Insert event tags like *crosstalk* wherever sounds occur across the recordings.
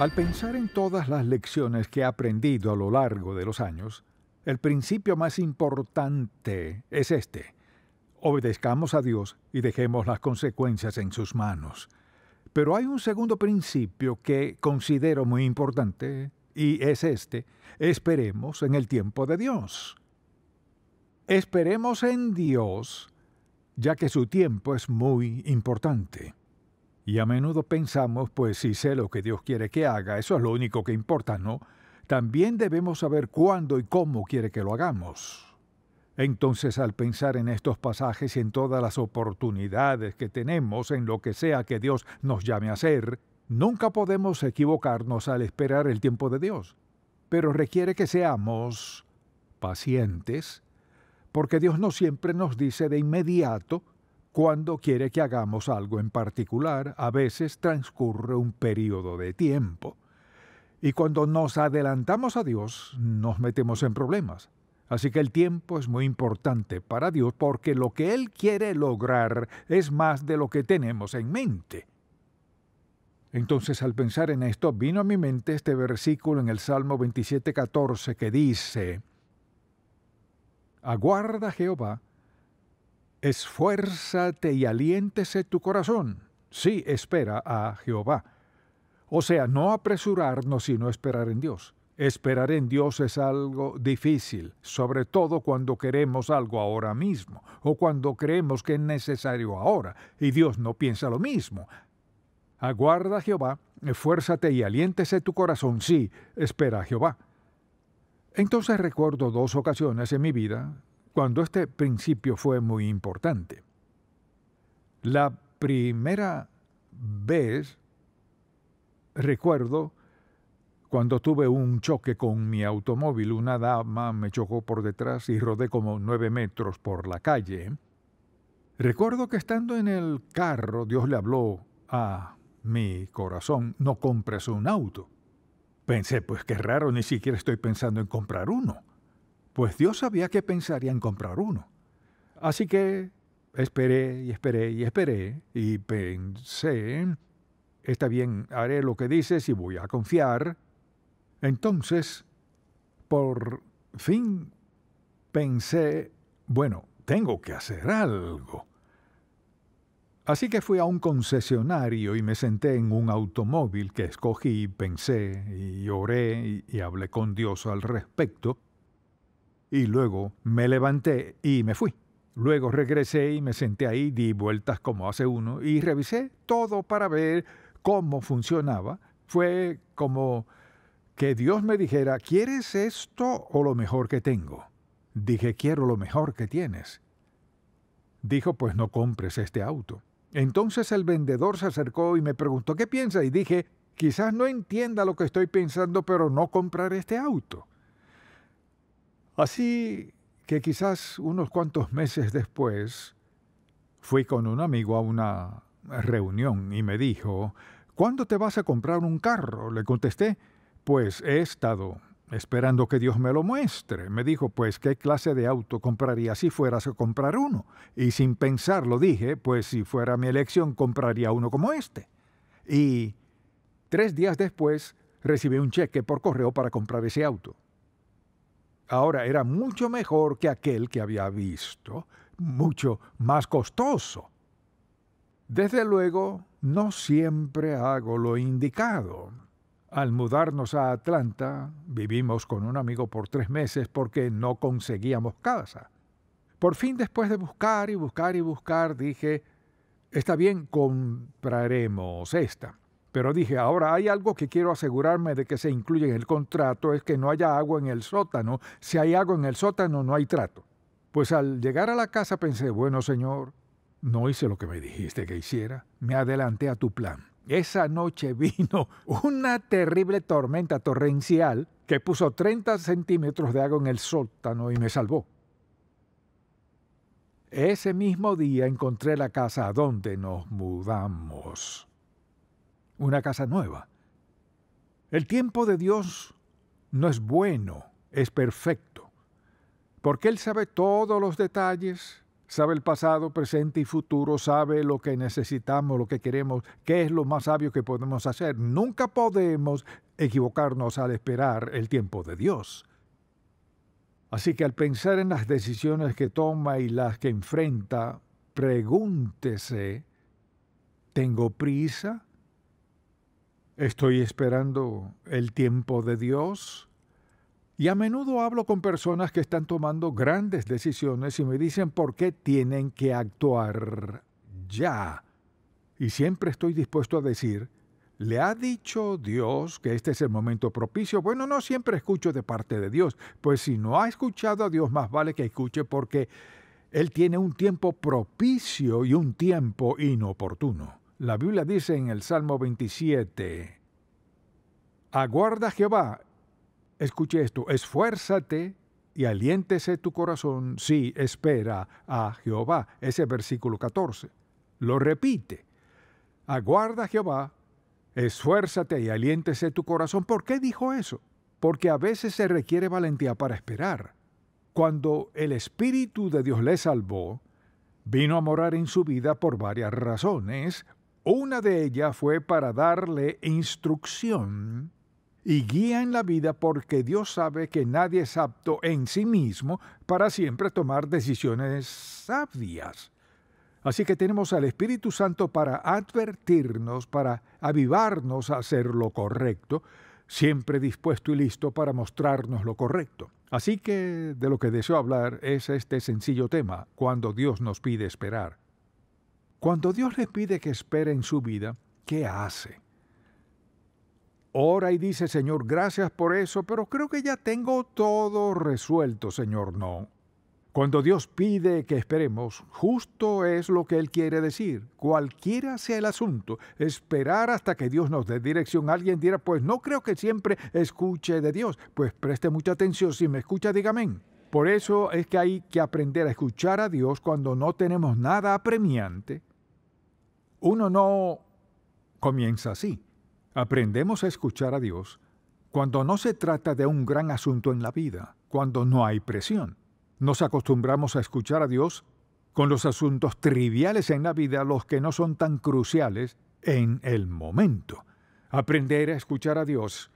Al pensar en todas las lecciones que he aprendido a lo largo de los años, el principio más importante es este. Obedezcamos a Dios y dejemos las consecuencias en sus manos. Pero hay un segundo principio que considero muy importante y es este. Esperemos en el tiempo de Dios. Esperemos en Dios, ya que su tiempo es muy importante. Y a menudo pensamos, pues si sé lo que Dios quiere que haga, eso es lo único que importa, ¿no? También debemos saber cuándo y cómo quiere que lo hagamos. Entonces al pensar en estos pasajes y en todas las oportunidades que tenemos en lo que sea que Dios nos llame a hacer, nunca podemos equivocarnos al esperar el tiempo de Dios. Pero requiere que seamos pacientes, porque Dios no siempre nos dice de inmediato cuando quiere que hagamos algo en particular, a veces transcurre un periodo de tiempo. Y cuando nos adelantamos a Dios, nos metemos en problemas. Así que el tiempo es muy importante para Dios porque lo que Él quiere lograr es más de lo que tenemos en mente. Entonces al pensar en esto vino a mi mente este versículo en el Salmo 27, 14 que dice, Aguarda Jehová esfuérzate y aliéntese tu corazón. Sí, espera a Jehová. O sea, no apresurarnos sino esperar en Dios. Esperar en Dios es algo difícil, sobre todo cuando queremos algo ahora mismo, o cuando creemos que es necesario ahora, y Dios no piensa lo mismo. Aguarda Jehová, esfuérzate y aliéntese tu corazón, sí, espera a Jehová. Entonces recuerdo dos ocasiones en mi vida cuando este principio fue muy importante. La primera vez, recuerdo, cuando tuve un choque con mi automóvil, una dama me chocó por detrás y rodé como nueve metros por la calle. Recuerdo que estando en el carro, Dios le habló a mi corazón, no compres un auto. Pensé, pues qué raro, ni siquiera estoy pensando en comprar uno pues Dios sabía que pensaría en comprar uno. Así que esperé y esperé y esperé y pensé, está bien, haré lo que dices y voy a confiar. Entonces, por fin pensé, bueno, tengo que hacer algo. Así que fui a un concesionario y me senté en un automóvil que escogí y pensé y oré y, y hablé con Dios al respecto y luego me levanté y me fui. Luego regresé y me senté ahí, di vueltas como hace uno y revisé todo para ver cómo funcionaba. Fue como que Dios me dijera, ¿quieres esto o lo mejor que tengo? Dije, quiero lo mejor que tienes. Dijo, pues no compres este auto. Entonces el vendedor se acercó y me preguntó, ¿qué piensa? Y dije, quizás no entienda lo que estoy pensando, pero no comprar este auto. Así que quizás unos cuantos meses después fui con un amigo a una reunión y me dijo, ¿cuándo te vas a comprar un carro? Le contesté, pues he estado esperando que Dios me lo muestre. Me dijo, pues, ¿qué clase de auto compraría si fueras a comprar uno? Y sin pensarlo dije, pues si fuera mi elección compraría uno como este. Y tres días después recibí un cheque por correo para comprar ese auto. Ahora era mucho mejor que aquel que había visto, mucho más costoso. Desde luego, no siempre hago lo indicado. Al mudarnos a Atlanta, vivimos con un amigo por tres meses porque no conseguíamos casa. Por fin, después de buscar y buscar y buscar, dije, está bien, compraremos esta. Pero dije, ahora hay algo que quiero asegurarme de que se incluye en el contrato, es que no haya agua en el sótano. Si hay agua en el sótano, no hay trato. Pues al llegar a la casa pensé, bueno señor, no hice lo que me dijiste que hiciera, me adelanté a tu plan. Esa noche *laughs* vino una terrible tormenta torrencial que puso 30 centímetros de agua en el sótano y me salvó. Ese mismo día encontré la casa donde nos mudamos una casa nueva. El tiempo de Dios no es bueno, es perfecto, porque Él sabe todos los detalles, sabe el pasado, presente y futuro, sabe lo que necesitamos, lo que queremos, qué es lo más sabio que podemos hacer. Nunca podemos equivocarnos al esperar el tiempo de Dios. Así que al pensar en las decisiones que toma y las que enfrenta, pregúntese, ¿tengo prisa? Estoy esperando el tiempo de Dios. Y a menudo hablo con personas que están tomando grandes decisiones y me dicen por qué tienen que actuar ya. Y siempre estoy dispuesto a decir, ¿le ha dicho Dios que este es el momento propicio? Bueno, no siempre escucho de parte de Dios, pues si no ha escuchado a Dios, más vale que escuche porque Él tiene un tiempo propicio y un tiempo inoportuno. La Biblia dice en el Salmo 27, Aguarda Jehová, escuche esto, esfuérzate y aliéntese tu corazón si espera a Jehová. Ese versículo 14. Lo repite. Aguarda Jehová, esfuérzate y aliéntese tu corazón. ¿Por qué dijo eso? Porque a veces se requiere valentía para esperar. Cuando el Espíritu de Dios le salvó, vino a morar en su vida por varias razones. Una de ellas fue para darle instrucción y guía en la vida porque Dios sabe que nadie es apto en sí mismo para siempre tomar decisiones sabias. Así que tenemos al Espíritu Santo para advertirnos, para avivarnos a hacer lo correcto, siempre dispuesto y listo para mostrarnos lo correcto. Así que de lo que deseo hablar es este sencillo tema, cuando Dios nos pide esperar. Cuando Dios le pide que espere en su vida, ¿qué hace? Ora y dice, Señor, gracias por eso, pero creo que ya tengo todo resuelto, Señor, no. Cuando Dios pide que esperemos, justo es lo que Él quiere decir. Cualquiera sea el asunto, esperar hasta que Dios nos dé dirección. Alguien dirá, pues no creo que siempre escuche de Dios. Pues preste mucha atención, si me escucha, dígame. Por eso es que hay que aprender a escuchar a Dios cuando no tenemos nada apremiante uno no comienza así. Aprendemos a escuchar a Dios cuando no se trata de un gran asunto en la vida, cuando no hay presión. Nos acostumbramos a escuchar a Dios con los asuntos triviales en la vida, los que no son tan cruciales en el momento. Aprender a escuchar a Dios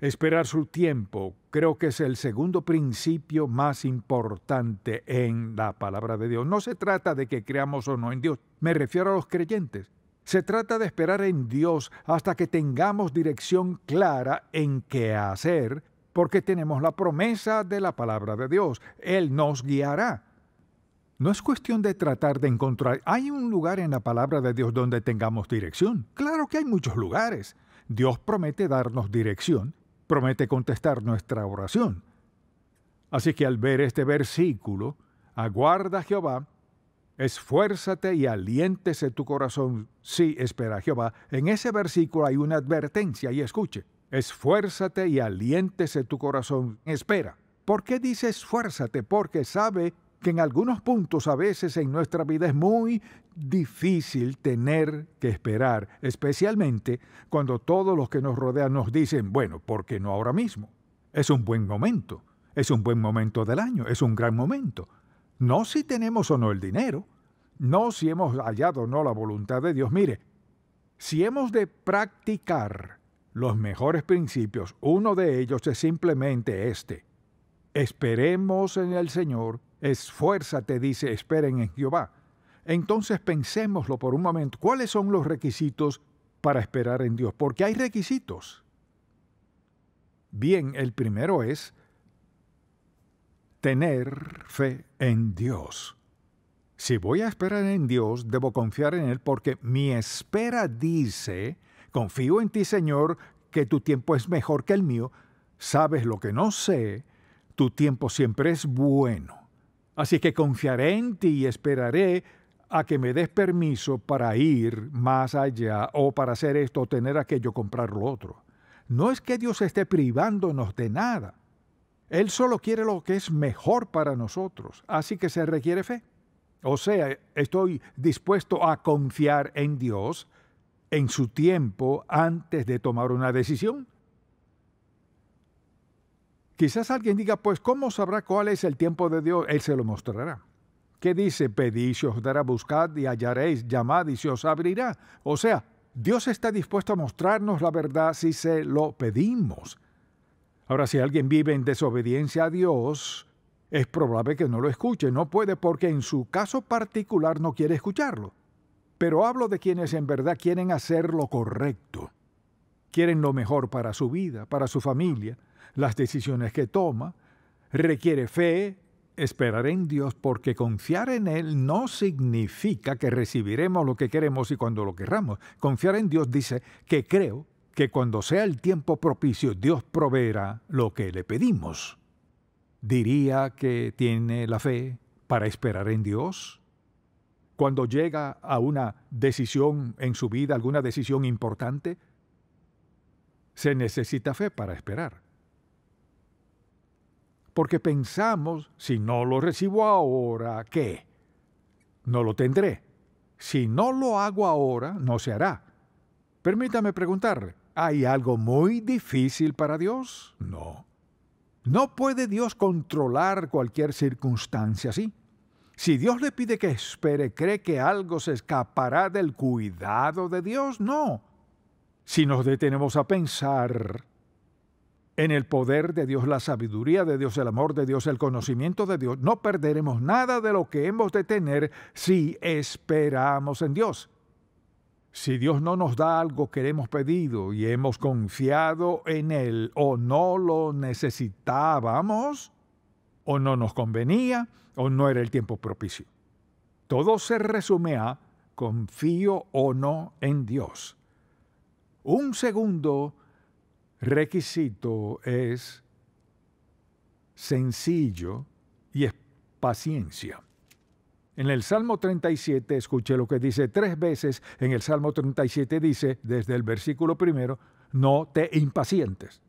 Esperar su tiempo creo que es el segundo principio más importante en la palabra de Dios. No se trata de que creamos o no en Dios, me refiero a los creyentes. Se trata de esperar en Dios hasta que tengamos dirección clara en qué hacer, porque tenemos la promesa de la palabra de Dios. Él nos guiará. No es cuestión de tratar de encontrar, hay un lugar en la palabra de Dios donde tengamos dirección. Claro que hay muchos lugares. Dios promete darnos dirección promete contestar nuestra oración. Así que al ver este versículo, aguarda Jehová, esfuérzate y aliéntese tu corazón si sí, espera Jehová. En ese versículo hay una advertencia y escuche, esfuérzate y aliéntese tu corazón, espera. ¿Por qué dice esfuérzate? Porque sabe que en algunos puntos a veces en nuestra vida es muy difícil tener que esperar, especialmente cuando todos los que nos rodean nos dicen, bueno, ¿por qué no ahora mismo? Es un buen momento, es un buen momento del año, es un gran momento. No si tenemos o no el dinero, no si hemos hallado o no la voluntad de Dios. Mire, si hemos de practicar los mejores principios, uno de ellos es simplemente este. Esperemos en el Señor Esfuérzate, dice, esperen en Jehová. Entonces pensémoslo por un momento. ¿Cuáles son los requisitos para esperar en Dios? Porque hay requisitos. Bien, el primero es tener fe en Dios. Si voy a esperar en Dios, debo confiar en Él porque mi espera dice, confío en ti Señor, que tu tiempo es mejor que el mío, sabes lo que no sé, tu tiempo siempre es bueno. Así que confiaré en ti y esperaré a que me des permiso para ir más allá o para hacer esto, o tener aquello, comprar lo otro. No es que Dios esté privándonos de nada. Él solo quiere lo que es mejor para nosotros, así que se requiere fe. O sea, estoy dispuesto a confiar en Dios en su tiempo antes de tomar una decisión. Quizás alguien diga, pues ¿cómo sabrá cuál es el tiempo de Dios? Él se lo mostrará. ¿Qué dice? Pedid y os dará, buscad y hallaréis, llamad y se os abrirá. O sea, Dios está dispuesto a mostrarnos la verdad si se lo pedimos. Ahora, si alguien vive en desobediencia a Dios, es probable que no lo escuche, no puede porque en su caso particular no quiere escucharlo. Pero hablo de quienes en verdad quieren hacer lo correcto. Quieren lo mejor para su vida, para su familia, las decisiones que toma, requiere fe, esperar en Dios, porque confiar en Él no significa que recibiremos lo que queremos y cuando lo querramos. Confiar en Dios dice que creo que cuando sea el tiempo propicio Dios proveerá lo que le pedimos. Diría que tiene la fe para esperar en Dios. Cuando llega a una decisión en su vida, alguna decisión importante, se necesita fe para esperar porque pensamos, si no lo recibo ahora, ¿qué? No lo tendré. Si no lo hago ahora, no se hará. Permítame preguntar, ¿hay algo muy difícil para Dios? No. No puede Dios controlar cualquier circunstancia así. Si Dios le pide que espere, ¿cree que algo se escapará del cuidado de Dios? No. Si nos detenemos a pensar, en el poder de Dios, la sabiduría de Dios, el amor de Dios, el conocimiento de Dios. No perderemos nada de lo que hemos de tener si esperamos en Dios. Si Dios no nos da algo que hemos pedido y hemos confiado en Él o no lo necesitábamos, o no nos convenía, o no era el tiempo propicio. Todo se resume a confío o no en Dios. Un segundo requisito es sencillo y es paciencia. En el Salmo 37, escuché lo que dice tres veces, en el Salmo 37 dice, desde el versículo primero, no te impacientes.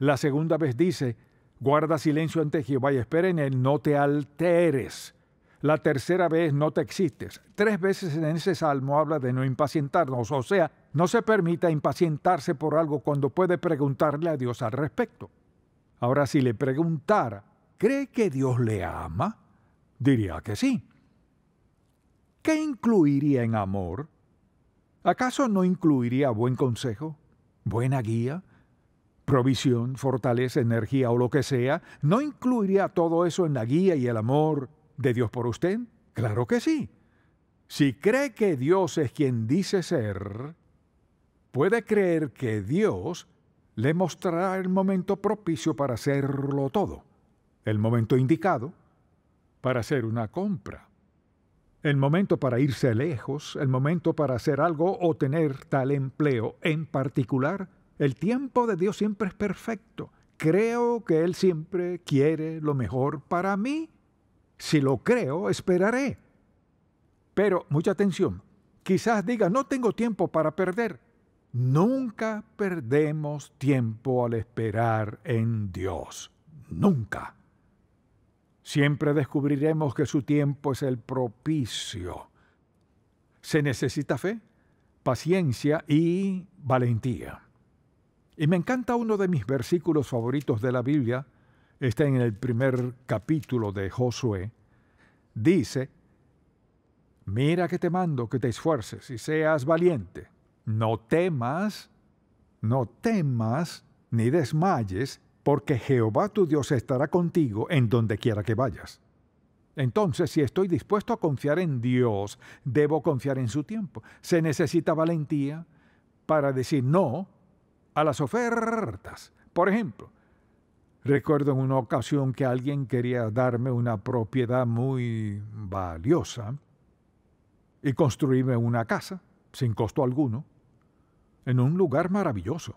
La segunda vez dice, guarda silencio ante Jehová y espera en él, no te alteres la tercera vez no te existes. Tres veces en ese salmo habla de no impacientarnos, o sea, no se permita impacientarse por algo cuando puede preguntarle a Dios al respecto. Ahora, si le preguntara, ¿cree que Dios le ama? Diría que sí. ¿Qué incluiría en amor? ¿Acaso no incluiría buen consejo, buena guía, provisión, fortaleza, energía o lo que sea? ¿No incluiría todo eso en la guía y el amor de Dios por usted? Claro que sí. Si cree que Dios es quien dice ser, puede creer que Dios le mostrará el momento propicio para hacerlo todo, el momento indicado para hacer una compra, el momento para irse lejos, el momento para hacer algo o tener tal empleo en particular. El tiempo de Dios siempre es perfecto. Creo que Él siempre quiere lo mejor para mí si lo creo, esperaré. Pero, mucha atención, quizás diga, no tengo tiempo para perder. Nunca perdemos tiempo al esperar en Dios. Nunca. Siempre descubriremos que su tiempo es el propicio. Se necesita fe, paciencia y valentía. Y me encanta uno de mis versículos favoritos de la Biblia, está en el primer capítulo de Josué, dice, mira que te mando que te esfuerces y seas valiente, no temas, no temas ni desmayes, porque Jehová tu Dios estará contigo en donde quiera que vayas. Entonces, si estoy dispuesto a confiar en Dios, debo confiar en su tiempo. Se necesita valentía para decir no a las ofertas. Por ejemplo, Recuerdo en una ocasión que alguien quería darme una propiedad muy valiosa y construirme una casa, sin costo alguno, en un lugar maravilloso.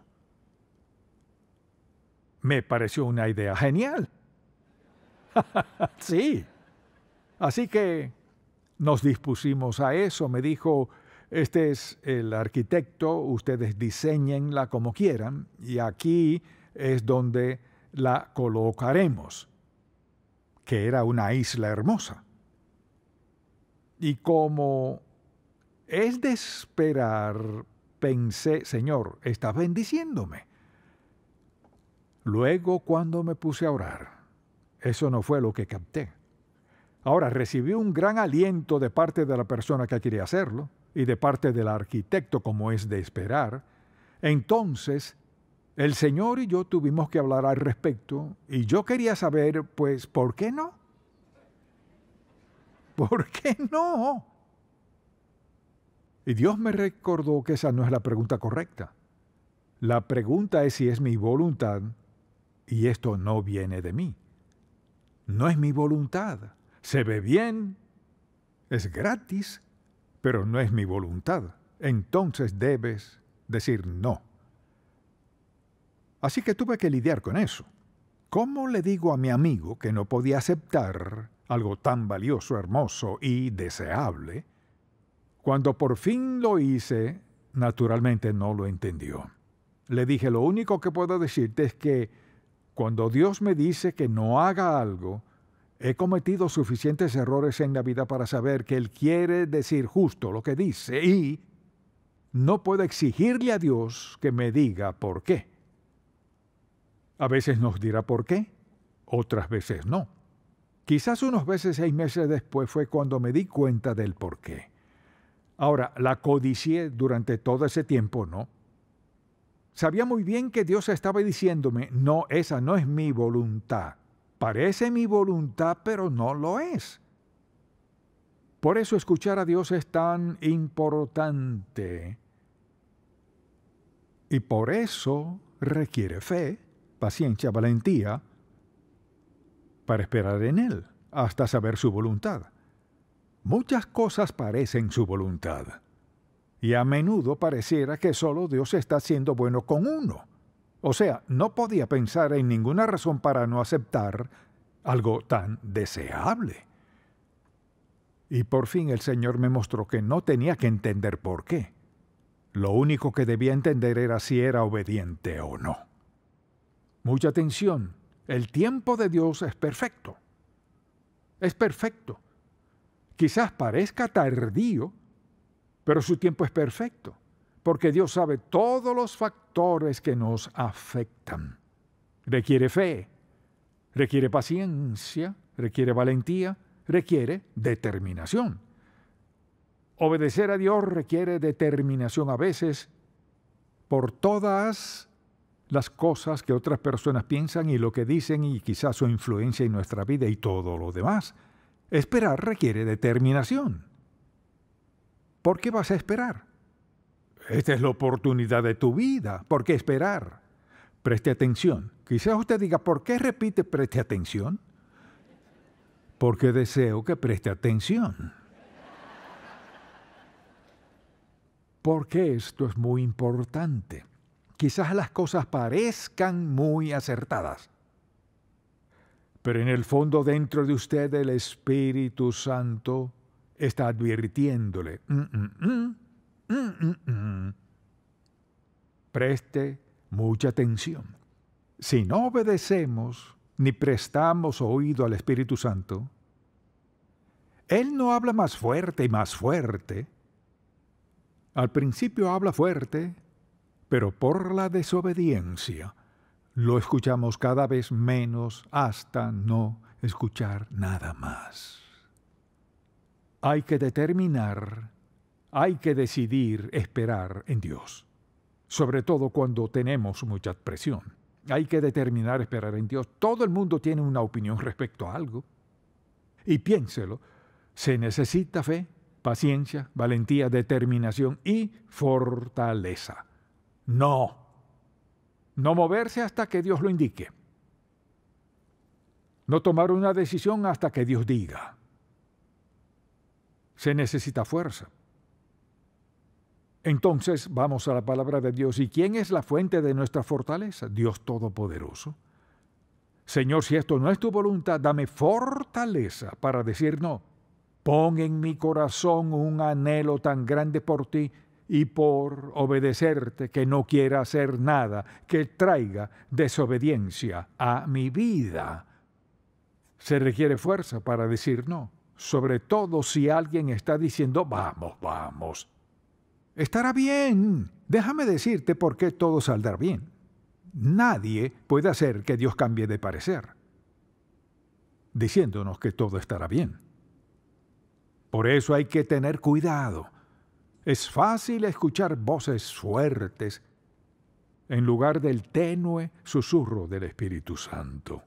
Me pareció una idea genial. *laughs* sí. Así que nos dispusimos a eso. Me dijo, este es el arquitecto, ustedes diseñenla como quieran y aquí es donde la colocaremos, que era una isla hermosa. Y como es de esperar, pensé, Señor, estás bendiciéndome. Luego cuando me puse a orar, eso no fue lo que capté. Ahora recibí un gran aliento de parte de la persona que quería hacerlo y de parte del arquitecto como es de esperar. Entonces el Señor y yo tuvimos que hablar al respecto y yo quería saber, pues, ¿por qué no? ¿Por qué no? Y Dios me recordó que esa no es la pregunta correcta. La pregunta es si es mi voluntad y esto no viene de mí. No es mi voluntad. Se ve bien, es gratis, pero no es mi voluntad. Entonces debes decir no. Así que tuve que lidiar con eso. ¿Cómo le digo a mi amigo que no podía aceptar algo tan valioso, hermoso y deseable? Cuando por fin lo hice, naturalmente no lo entendió. Le dije, lo único que puedo decirte es que cuando Dios me dice que no haga algo, he cometido suficientes errores en la vida para saber que Él quiere decir justo lo que dice y no puedo exigirle a Dios que me diga por qué. A veces nos dirá por qué, otras veces no. Quizás unos veces seis meses después fue cuando me di cuenta del por qué. Ahora, la codicié durante todo ese tiempo, ¿no? Sabía muy bien que Dios estaba diciéndome, no, esa no es mi voluntad. Parece mi voluntad, pero no lo es. Por eso escuchar a Dios es tan importante. Y por eso requiere fe paciencia, valentía para esperar en Él hasta saber su voluntad. Muchas cosas parecen su voluntad. Y a menudo pareciera que solo Dios está siendo bueno con uno. O sea, no podía pensar en ninguna razón para no aceptar algo tan deseable. Y por fin el Señor me mostró que no tenía que entender por qué. Lo único que debía entender era si era obediente o no. Mucha atención. El tiempo de Dios es perfecto. Es perfecto. Quizás parezca tardío, pero su tiempo es perfecto, porque Dios sabe todos los factores que nos afectan. Requiere fe, requiere paciencia, requiere valentía, requiere determinación. Obedecer a Dios requiere determinación a veces por todas las cosas que otras personas piensan y lo que dicen y quizás su influencia en nuestra vida y todo lo demás. Esperar requiere determinación. ¿Por qué vas a esperar? Esta es la oportunidad de tu vida. ¿Por qué esperar? Preste atención. Quizás usted diga, ¿por qué repite preste atención? Porque deseo que preste atención. Porque esto es muy importante quizás las cosas parezcan muy acertadas. Pero en el fondo dentro de usted el Espíritu Santo está advirtiéndole, mm, mm, mm, preste mucha atención. Si no obedecemos ni prestamos oído al Espíritu Santo, Él no habla más fuerte y más fuerte. Al principio habla fuerte, pero por la desobediencia lo escuchamos cada vez menos hasta no escuchar nada más. Hay que determinar, hay que decidir esperar en Dios, sobre todo cuando tenemos mucha presión. Hay que determinar esperar en Dios. Todo el mundo tiene una opinión respecto a algo. Y piénselo, se necesita fe, paciencia, valentía, determinación y fortaleza. No. No moverse hasta que Dios lo indique. No tomar una decisión hasta que Dios diga. Se necesita fuerza. Entonces vamos a la palabra de Dios. ¿Y quién es la fuente de nuestra fortaleza? Dios Todopoderoso. Señor, si esto no es tu voluntad, dame fortaleza para decir no. Pon en mi corazón un anhelo tan grande por ti y por obedecerte que no quiera hacer nada que traiga desobediencia a mi vida. Se requiere fuerza para decir no, sobre todo si alguien está diciendo, vamos, vamos. Estará bien. Déjame decirte por qué todo saldrá bien. Nadie puede hacer que Dios cambie de parecer, diciéndonos que todo estará bien. Por eso hay que tener cuidado es fácil escuchar voces fuertes en lugar del tenue susurro del Espíritu Santo.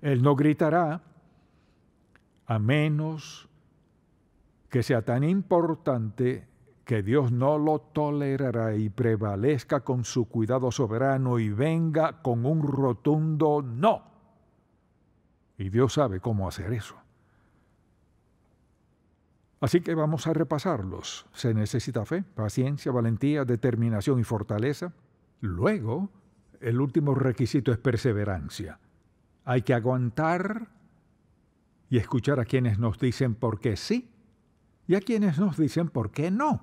Él no gritará a menos que sea tan importante que Dios no lo tolerará y prevalezca con su cuidado soberano y venga con un rotundo no. Y Dios sabe cómo hacer eso. Así que vamos a repasarlos. Se necesita fe, paciencia, valentía, determinación y fortaleza. Luego, el último requisito es perseverancia. Hay que aguantar y escuchar a quienes nos dicen por qué sí y a quienes nos dicen por qué no.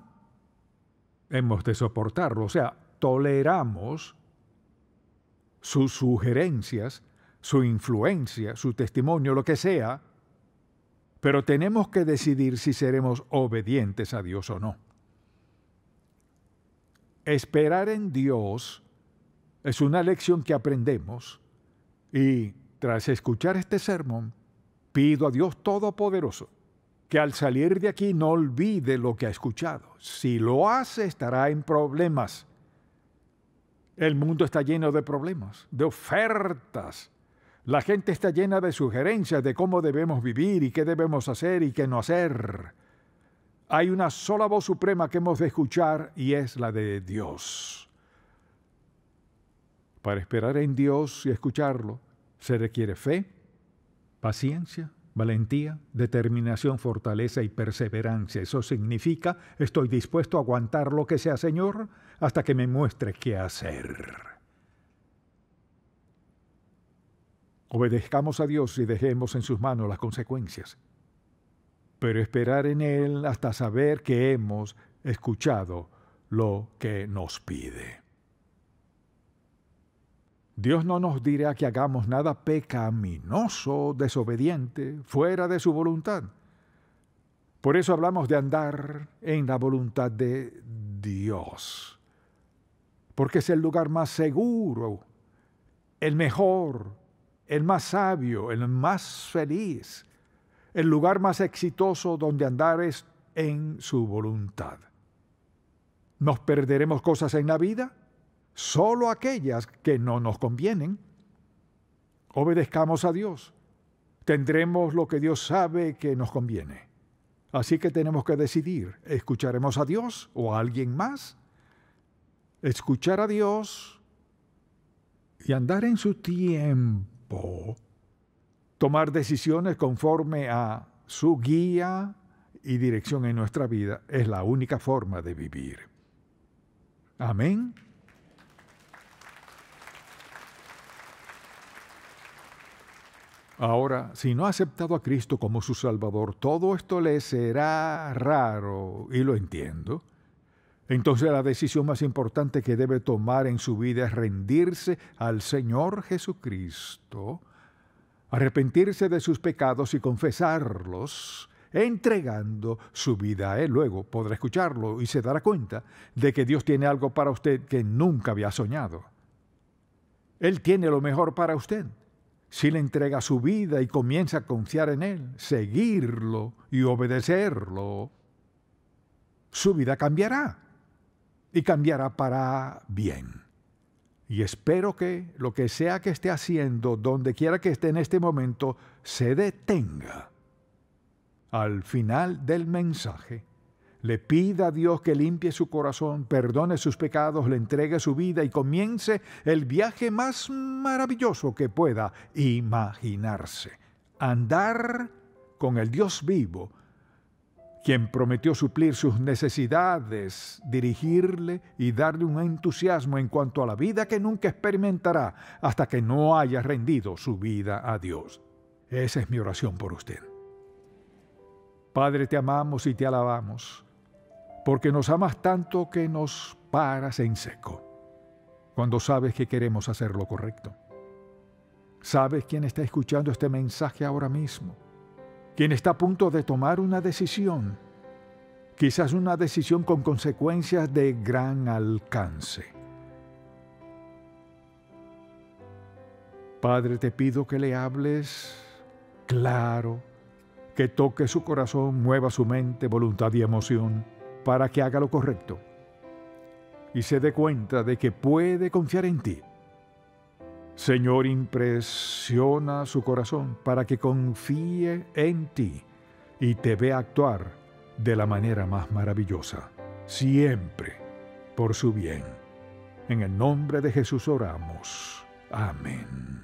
Hemos de soportarlo, o sea, toleramos sus sugerencias, su influencia, su testimonio, lo que sea, pero tenemos que decidir si seremos obedientes a Dios o no. Esperar en Dios es una lección que aprendemos y tras escuchar este sermón, pido a Dios Todopoderoso que al salir de aquí no olvide lo que ha escuchado. Si lo hace, estará en problemas. El mundo está lleno de problemas, de ofertas, la gente está llena de sugerencias de cómo debemos vivir y qué debemos hacer y qué no hacer. Hay una sola voz suprema que hemos de escuchar y es la de Dios. Para esperar en Dios y escucharlo se requiere fe, paciencia, valentía, determinación, fortaleza y perseverancia. Eso significa estoy dispuesto a aguantar lo que sea, Señor, hasta que me muestre qué hacer. Obedezcamos a Dios y dejemos en sus manos las consecuencias. Pero esperar en Él hasta saber que hemos escuchado lo que nos pide. Dios no nos dirá que hagamos nada pecaminoso, desobediente, fuera de su voluntad. Por eso hablamos de andar en la voluntad de Dios, porque es el lugar más seguro, el mejor, el más sabio, el más feliz. El lugar más exitoso donde andar es en su voluntad. ¿Nos perderemos cosas en la vida? Solo aquellas que no nos convienen. Obedezcamos a Dios. Tendremos lo que Dios sabe que nos conviene. Así que tenemos que decidir, ¿escucharemos a Dios o a alguien más? Escuchar a Dios y andar en su tiempo o tomar decisiones conforme a su guía y dirección en nuestra vida es la única forma de vivir. Amén. Ahora, si no ha aceptado a Cristo como su Salvador, todo esto le será raro, y lo entiendo. Entonces la decisión más importante que debe tomar en su vida es rendirse al Señor Jesucristo, arrepentirse de sus pecados y confesarlos, entregando su vida a Él. Luego podrá escucharlo y se dará cuenta de que Dios tiene algo para usted que nunca había soñado. Él tiene lo mejor para usted. Si le entrega su vida y comienza a confiar en Él, seguirlo y obedecerlo, su vida cambiará y cambiará para bien. Y espero que lo que sea que esté haciendo, donde quiera que esté en este momento, se detenga. Al final del mensaje, le pida a Dios que limpie su corazón, perdone sus pecados, le entregue su vida y comience el viaje más maravilloso que pueda imaginarse. Andar con el Dios vivo quien prometió suplir sus necesidades, dirigirle y darle un entusiasmo en cuanto a la vida que nunca experimentará hasta que no haya rendido su vida a Dios. Esa es mi oración por usted. Padre, te amamos y te alabamos, porque nos amas tanto que nos paras en seco, cuando sabes que queremos hacer lo correcto. Sabes quién está escuchando este mensaje ahora mismo quien está a punto de tomar una decisión, quizás una decisión con consecuencias de gran alcance. Padre, te pido que le hables claro, que toque su corazón, mueva su mente, voluntad y emoción, para que haga lo correcto y se dé cuenta de que puede confiar en ti Señor, impresiona su corazón para que confíe en ti y te vea actuar de la manera más maravillosa, siempre por su bien. En el nombre de Jesús oramos. Amén.